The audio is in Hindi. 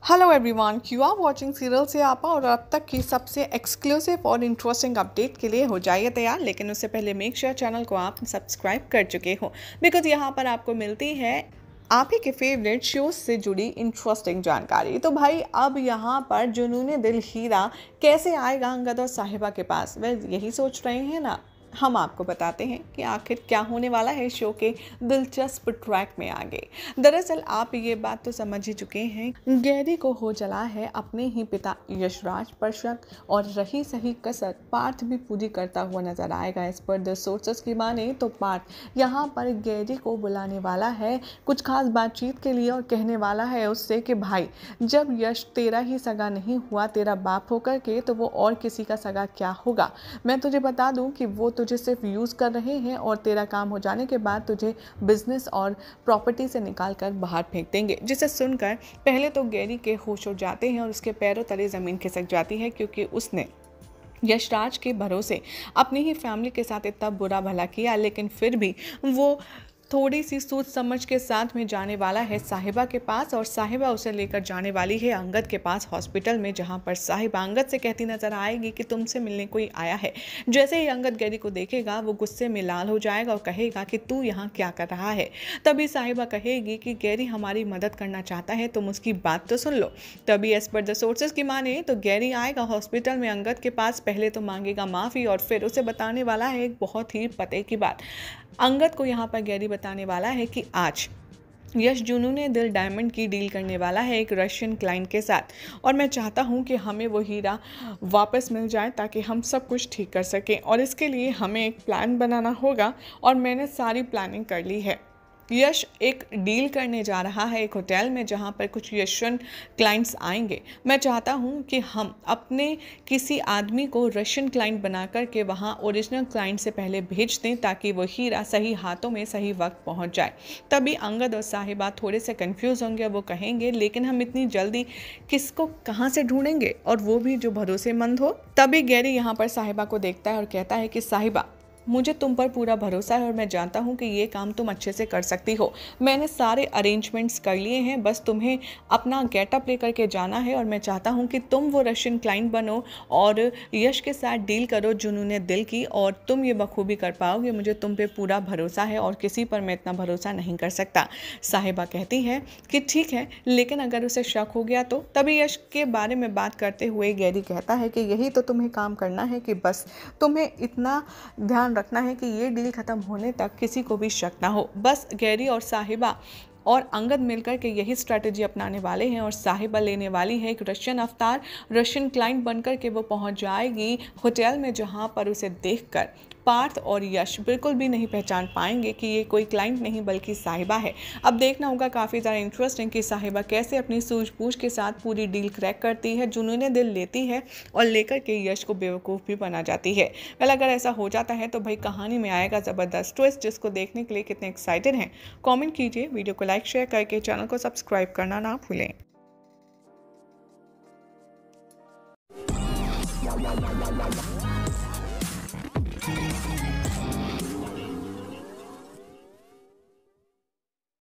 hello everyone you are watching serial से आप और अब तक की सबसे एक्सक्लूसिव और इंटरेस्टिंग अपडेट के लिए हो जाइए तैयार लेकिन उससे पहले मेक श्योर चैनल को आप सब्सक्राइब कर चुके हो बिकॉज यहाँ पर आपको मिलती है आप ही के फेवरेट शोज से जुड़ी इंटरेस्टिंग जानकारी तो भाई अब यहाँ पर जुनून दिल हीरा कैसे आएगा अंगद और साहिबा के पास वह यही सोच रहे हैं ना हम आपको बताते हैं कि आखिर क्या होने वाला है शो के दिलचस्प ट्रैक में आगे दरअसल आप ये बात तो समझ ही चुके हैं गैरी को हो चला है अपने ही पिता यशराज पर शक और रही सही कसर पार्थ भी पूरी करता हुआ नजर आएगा इस पर द सोर्सेस की माने तो पार्थ यहाँ पर गैरी को बुलाने वाला है कुछ खास बातचीत के लिए और कहने वाला है उससे कि भाई जब यश तेरा ही सगा नहीं हुआ तेरा बाप होकर के तो वो और किसी का सगा क्या होगा मैं तुझे बता दूँ कि वो तो तुझे सिर्फ यूज़ कर रहे हैं और तेरा काम हो जाने के बाद तुझे बिजनेस और प्रॉपर्टी से निकाल कर बाहर फेंक देंगे जिसे सुनकर पहले तो गैरी के होश उड़ जाते हैं और उसके पैरों तले ज़मीन खिसक जाती है क्योंकि उसने यशराज के भरोसे अपनी ही फैमिली के साथ इतना बुरा भला किया लेकिन फिर भी वो थोड़ी सी सोच समझ के साथ में जाने वाला है साहिबा के पास और साहिबा उसे लेकर जाने वाली है अंगद के पास हॉस्पिटल में जहाँ पर साहिबा अंगद से कहती नजर आएगी कि तुमसे मिलने कोई आया है जैसे ही अंगद गैरी को देखेगा वो गुस्से में लाल हो जाएगा और कहेगा कि तू यहाँ क्या कर रहा है तभी साहिबा कहेगी कि गैरी हमारी मदद करना चाहता है तुम उसकी बात तो सुन लो तभी एज पर द सोर्सेज की माने तो गैरी आएगा हॉस्पिटल में अंगद के पास पहले तो मांगेगा माफ़ी और फिर उसे बताने वाला है एक बहुत ही पते की बात अंगद को यहाँ पर गैरी बताने वाला है कि आज यश जुनू ने दिल डायमंड की डील करने वाला है एक रशियन क्लाइंट के साथ और मैं चाहता हूँ कि हमें वो हीरा वापस मिल जाए ताकि हम सब कुछ ठीक कर सकें और इसके लिए हमें एक प्लान बनाना होगा और मैंने सारी प्लानिंग कर ली है यश एक डील करने जा रहा है एक होटल में जहाँ पर कुछ यशन क्लाइंट्स आएंगे मैं चाहता हूँ कि हम अपने किसी आदमी को रशियन क्लाइंट बना कर के वहाँ ओरिजिनल क्लाइंट से पहले भेज दें ताकि वो हीरा सही हाथों में सही वक्त पहुँच जाए तभी अंगद और साहिबा थोड़े से कन्फ्यूज़ होंगे वो कहेंगे लेकिन हम इतनी जल्दी किसको कहाँ से ढूंढेंगे और वो भी जो भरोसेमंद हो तभी गैरी यहाँ पर साहिबा को देखता है और कहता है कि साहिबा मुझे तुम पर पूरा भरोसा है और मैं जानता हूँ कि ये काम तुम अच्छे से कर सकती हो मैंने सारे अरेंजमेंट्स कर लिए हैं बस तुम्हें अपना गेटअप लेकर के जाना है और मैं चाहता हूँ कि तुम वो रशियन क्लाइंट बनो और यश के साथ डील करो जुनूने दिल की और तुम ये बखूबी कर पाओगे मुझे तुम पर पूरा भरोसा है और किसी पर मैं इतना भरोसा नहीं कर सकता साहिबा कहती है कि ठीक है लेकिन अगर उसे शक हो गया तो तभी यश के बारे में बात करते हुए गैरी कहता है कि यही तो तुम्हें काम करना है कि बस तुम्हें इतना ध्यान ध्यान रखना है कि ये डील ख़त्म होने तक किसी को भी शक ना हो बस गैरी और साहिबा और अंगद मिलकर के यही स्ट्रैटेजी अपनाने वाले हैं और साहिबा लेने वाली है एक रशियन अवतार रशियन क्लाइंट बनकर के वो पहुंच जाएगी होटल में जहां पर उसे देखकर पार्थ और यश बिल्कुल भी नहीं पहचान पाएंगे कि ये कोई क्लाइंट नहीं बल्कि साहिबा है अब देखना होगा काफ़ी ज़्यादा इंटरेस्टिंग कि साहिबा कैसे अपनी सूझबूझ के साथ पूरी डील क्रैक करती है जुनूने दिल लेती है और लेकर के यश को बेवकूफ़ भी बना जाती है वह अगर ऐसा हो जाता है तो भाई कहानी में आएगा ज़बरदस्त ट्विस्ट जिसको देखने के लिए कितने एक्साइटेड हैं कॉमेंट कीजिए वीडियो को लाइक शेयर करके चैनल को सब्सक्राइब करना ना भूलें